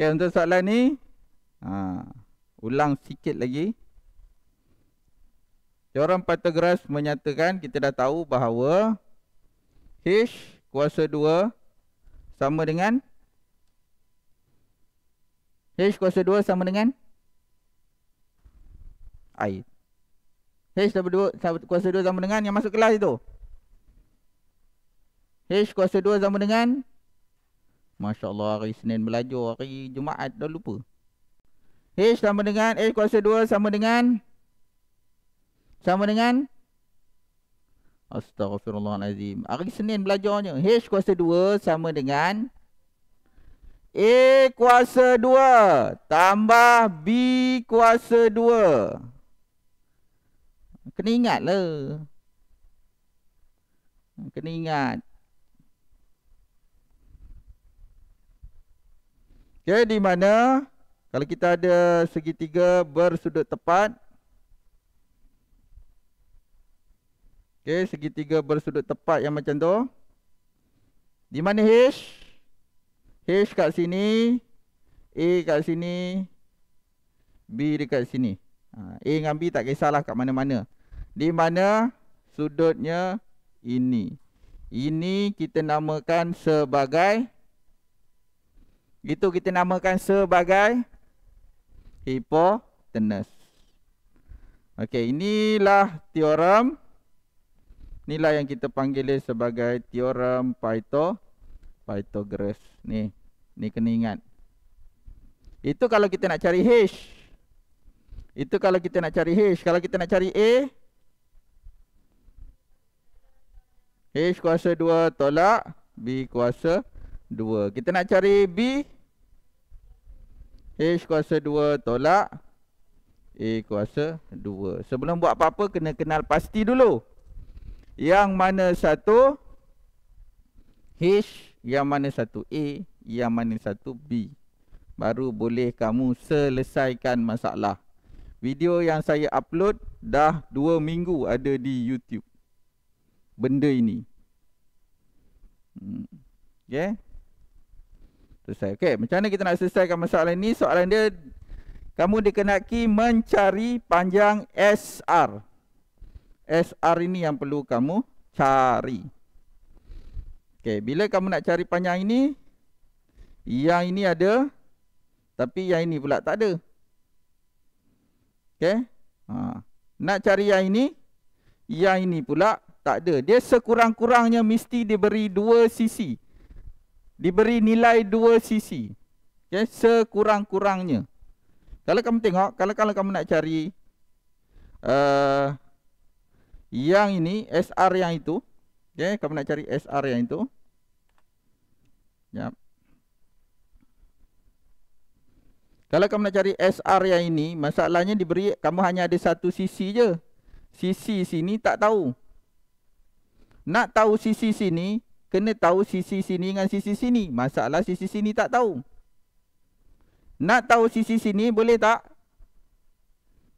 Okey, untuk soalan ni ha, ulang sikit lagi. Teorem Pythagoras menyatakan kita dah tahu bahawa h kuasa 2 sama dengan h kuasa 2 sama dengan i. h kuasa 2 sama dengan yang masuk kelas itu. h kuasa 2 sama dengan Masya Allah hari Senin belajar Hari Jumaat dah lupa H sama dengan H eh, kuasa 2 sama dengan Sama dengan Astaghfirullahalazim Hari Senin belajarnya H kuasa 2 sama dengan A eh, kuasa 2 Tambah B kuasa 2 Kena ingat lah Kena ingat Okey, ya, di mana kalau kita ada segitiga bersudut tepat. Okey, segitiga bersudut tepat yang macam tu. Di mana H? H kat sini, A kat sini, B dekat sini. Ha, A dengan B tak kisahlah kat mana-mana. Di mana sudutnya ini. Ini kita namakan sebagai itu kita namakan sebagai Hipotenus. Okey, inilah teorem inilah yang kita panggil sebagai teorem Pythagoras. Pythagoras ni, ni kena ingat. Itu kalau kita nak cari h. Itu kalau kita nak cari h. Kalau kita nak cari a h kuasa 2 tolak b kuasa 2. Dua Kita nak cari B H kuasa dua tolak A kuasa dua. Sebelum buat apa-apa kena kenal pasti dulu Yang mana satu H Yang mana satu A Yang mana satu B Baru boleh kamu selesaikan masalah Video yang saya upload Dah dua minggu ada di YouTube Benda ini hmm. Okay selesai. Okey, macam mana kita nak selesaikan masalah ini? Soalan dia kamu dikenaki mencari panjang SR. SR ini yang perlu kamu cari. Okey, bila kamu nak cari panjang ini, yang ini ada tapi yang ini pula tak ada. Okey? Ha. Nak cari yang ini, yang ini pula tak ada. Dia sekurang-kurangnya mesti diberi dua sisi diberi nilai dua sisi, Okay, sekurang-kurangnya. Kalau kamu tengok, kalau kalau kamu nak cari uh, yang ini SR yang itu, okay, kamu nak cari SR yang itu. Yep. Kalau kamu nak cari SR yang ini, masalahnya diberi kamu hanya ada satu sisi je. sisi sini tak tahu. Nak tahu sisi sini, kena tahu sisi sini dengan sisi sini. Masalah sisi sini tak tahu. Nak tahu sisi sini boleh tak?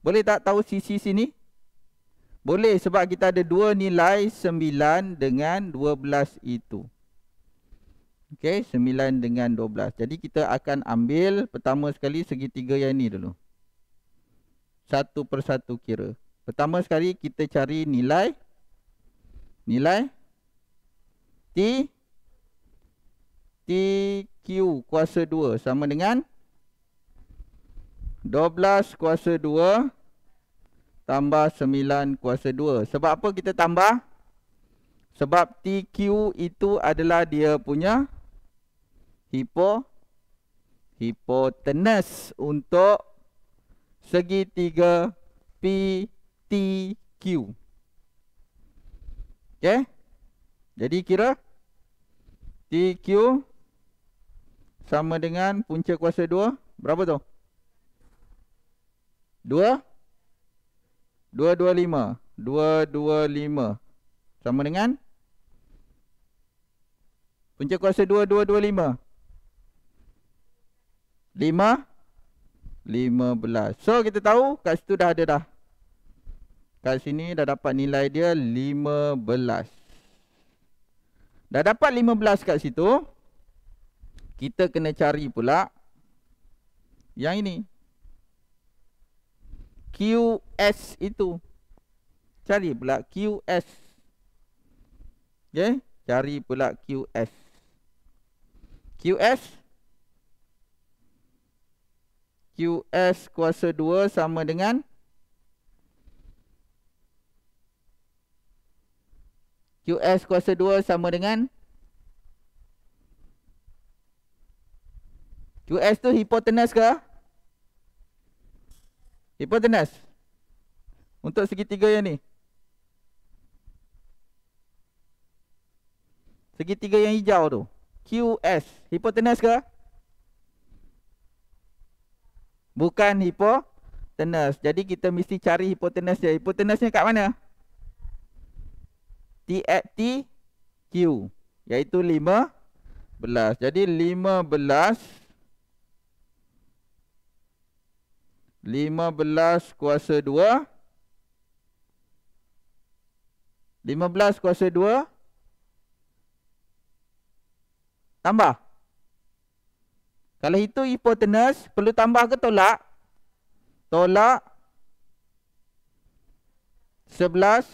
Boleh tak tahu sisi sini? Boleh sebab kita ada dua nilai 9 dengan 12 itu. Okey, 9 dengan 12. Jadi kita akan ambil pertama sekali segitiga yang ini dulu. Satu persatu kira. Pertama sekali kita cari nilai. Nilai. T T Q kuasa 2 sama dengan 12 kuasa 2 tambah 9 kuasa 2. Sebab apa kita tambah? Sebab TQ itu adalah dia punya hipo hipotenus untuk segi 3 PTQ. okay? Jadi kira TQ sama dengan punca kuasa 2 berapa tu? 2 225 225 sama dengan punca kuasa 2 225 5 15. So kita tahu kat situ dah ada dah. Kat sini dah dapat nilai dia 15. Dah dapat 15 kat situ Kita kena cari pula Yang ini QS itu Cari pula QS Okay Cari pula QS QS QS kuasa 2 sama dengan 15 QS kuasa 2 sama dengan QS tu hipotenus ke? Hipotenus. Untuk segitiga yang ni. Segitiga yang hijau tu. QS hipotenus ke? Bukan hipotenus. Jadi kita mesti cari hipotenus dia. Hipotenusnya kat mana? T T at TATQ iaitu 15. Jadi 15 15 kuasa 2 15 kuasa 2 Tambah Kalau itu hypotenuse Perlu tambah ke tolak Tolak 11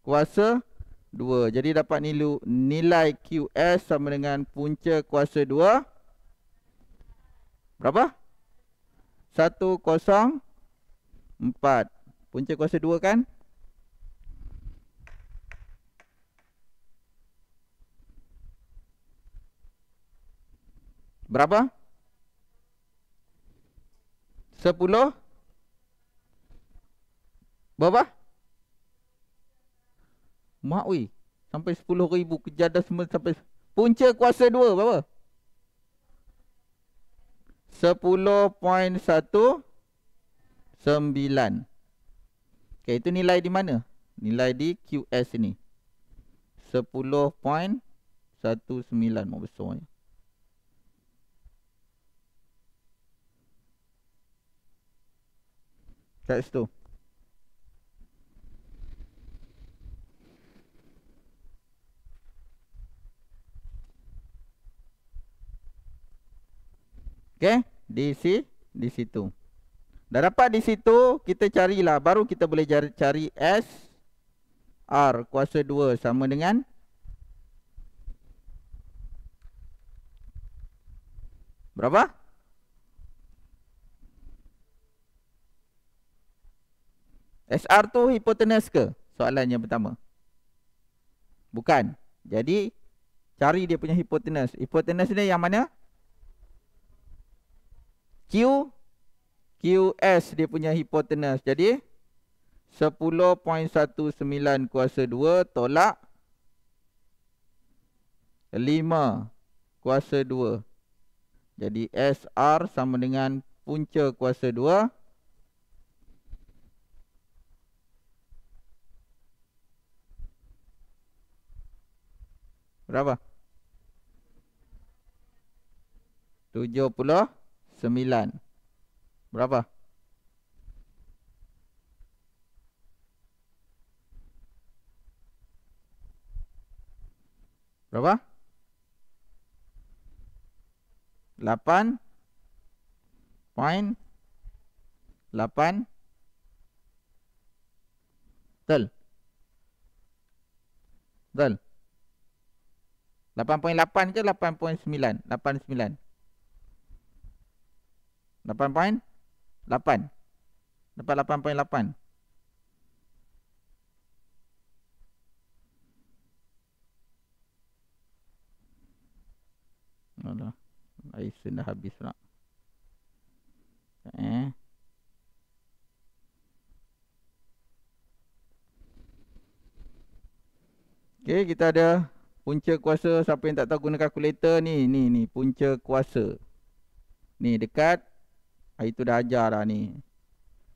Kuasa 2 2. Jadi dapat nilu, nilai QS sama dengan punca kuasa 2. Berapa? 104. Punca kuasa 2 kan? Berapa? 10 Berapa? Mak weh. Sampai sepuluh ribu. Kejadah semua sampai. Punca kuasa 2 berapa? sembilan Okay, itu nilai di mana? Nilai di QS ni. sepuluh 10.19. Mak besar ni. Kat situ. 10.19. Okey, di si di situ. Dah dapat di situ, kita carilah baru kita boleh cari S R kuasa 2 sama dengan berapa? SR tu hipotenuse ke? soalannya pertama. Bukan. Jadi cari dia punya hipotenuse. Hipotenuse ni yang mana? Q QS dia punya hipotenus. Jadi 10.19 kuasa 2 tolak 5 kuasa 2. Jadi SR sama dengan punca kuasa 2 berapa? 70 Sembilan Berapa? Berapa? Lapan Point Lapan Betul Betul 8.8 ke 8.9? 8.9. 8 point 8 Dapat 8 point 8 Alah Air sen habis lah Eh Okay, kita ada punca kuasa siapa yang tak tahu guna kalkulator ni ni ni punca kuasa ni dekat Hari tu dah ajar dah ni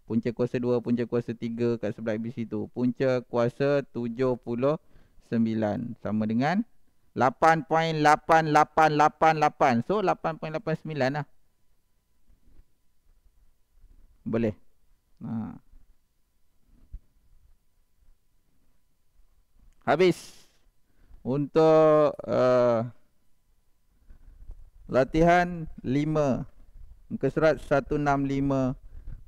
Punca kuasa 2, punca kuasa 3 kat sebelah ABC tu Punca kuasa 79 Sama dengan 8.8888 So 8.89 lah Boleh ha. Habis Untuk uh, Latihan 5 Muka surat 165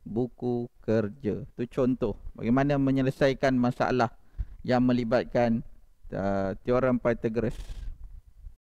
buku kerja. Itu contoh bagaimana menyelesaikan masalah yang melibatkan uh, teorem Pythagoras.